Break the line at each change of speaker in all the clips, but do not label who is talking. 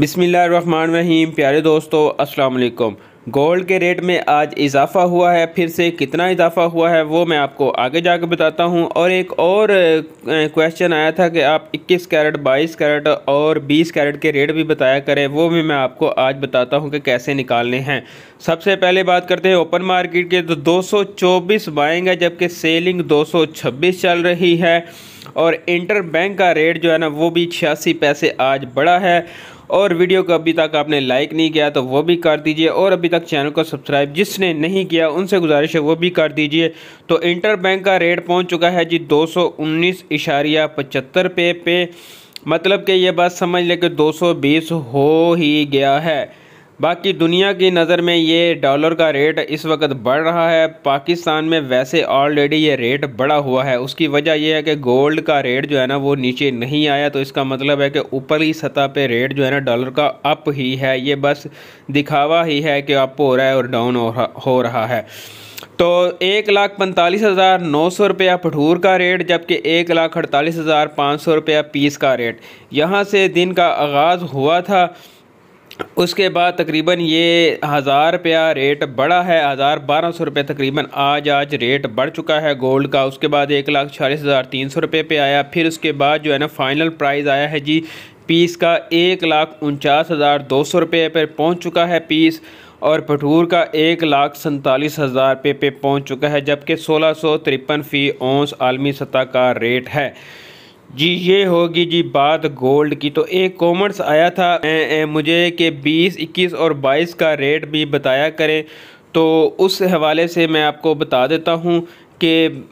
बिसमीम प्यारे दोस्तों अस्सलाम वालेकुम गोल्ड के रेट में आज इजाफ़ा हुआ है फिर से कितना इजाफ़ा हुआ है वो मैं आपको आगे जाकर बताता हूँ और एक और क्वेश्चन आया था कि आप 21 कैरेट 22 कैरेट और 20 कैरेट के रेट भी बताया करें वो भी मैं आपको आज बताता हूँ कि कैसे निकालने हैं सबसे पहले बात करते हैं ओपन मार्केट के तो चौबीस बाइंग है जबकि सेलिंग छब्बीस चल रही है और इंटर बैंक का रेट जो है ना वो भी छियासी पैसे आज बड़ा है और वीडियो को अभी तक आपने लाइक नहीं किया तो वो भी कर दीजिए और अभी तक चैनल को सब्सक्राइब जिसने नहीं किया उनसे गुजारिश है वो भी कर दीजिए तो इंटर बैंक का रेट पहुंच चुका है जी दो सौ उन्नीस इशारिया पचहत्तर पे पे मतलब कि ये बात समझ लें कि 220 हो ही गया है बाकी दुनिया की नज़र में ये डॉलर का रेट इस वक्त बढ़ रहा है पाकिस्तान में वैसे ऑलरेडी ये रेट बढ़ा हुआ है उसकी वजह यह है कि गोल्ड का रेट जो है ना वो नीचे नहीं आया तो इसका मतलब है कि ऊपरी सतह पे रेट जो है ना डॉलर का अप ही है ये बस दिखावा ही है कि अप हो रहा है और डाउन हो रहा है तो एक लाख पैंतालीस हज़ार नौ सौ रुपया भठूर का रेट जबकि एक लाख अड़तालीस हज़ार पाँच सौ रुपया पीस का रेट यहाँ से दिन का आगाज़ हुआ था उसके बाद तकरीबन ये हज़ार रुपया रेट बढ़ा है हज़ार बारह सौ रुपये तकरीबन आज आज रेट बढ़ चुका है गोल्ड का उसके बाद एक लाख छियालीस हज़ार तीन सौ रुपये पे आया फिर उसके बाद जो है ना फाइनल प्राइस आया है जी पीस का एक लाख उनचास हज़ार दो सौ रुपये पर पहुँच चुका है पीस और भटूर का एक लाख सैंतालीस हज़ार रुपये पे पहुँच चुका है जबकि सोलह सौ तिरपन फ़ी ओंस आलमी सतह का रेट है जी ये होगी जी बात गोल्ड की तो एक कॉमर्स आया था ए, ए, मुझे कि 20, 21 और 22 का रेट भी बताया करें तो उस हवाले से मैं आपको बता देता हूँ कि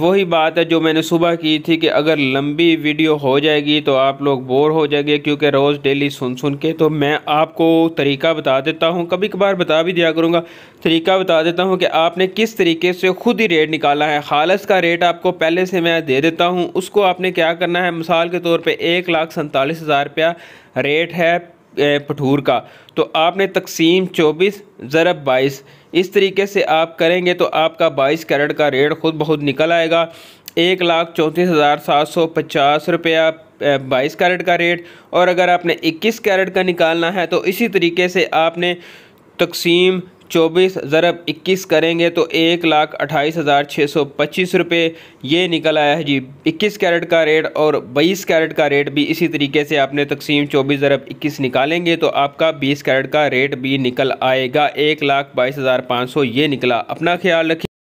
वही बात है जो मैंने सुबह की थी कि अगर लंबी वीडियो हो जाएगी तो आप लोग बोर हो जाएंगे क्योंकि रोज़ डेली सुन सुन के तो मैं आपको तरीका बता देता हूँ कभी कभार बता भी दिया करूँगा तरीका बता देता हूँ कि आपने किस तरीके से ख़ुद ही रेट निकाला है खालस का रेट आपको पहले से मैं दे देता हूँ उसको आपने क्या करना है मिसाल के तौर पर एक लाख सैंतालीस हज़ार रुपया रेट है पठूर का तो आपने तकसीम चौबीस ज़रब बाईस इस तरीके से आप करेंगे तो आपका बाईस कैरेट का रेट ख़ुद बहुत निकल आएगा एक लाख चौंतीस हज़ार सात सौ पचास रुपया बाईस कैरेट का रेट और अगर आपने इक्कीस कैरेट का निकालना है तो इसी तरीके से आपने तकसीम चौबीस ज़रब इक्कीस करेंगे तो एक लाख अट्ठाईस हज़ार छः सौ पच्चीस रुपये ये निकल आया है जी इक्कीस कैरेट का रेट और बीस कैरेट का रेट भी इसी तरीके से आपने तकसीम चौबीस ज़रब इक्कीस निकालेंगे तो आपका बीस कैरेट का रेट भी निकल आएगा एक लाख बाईस हज़ार पाँच सौ ये निकला अपना ख्याल रखिए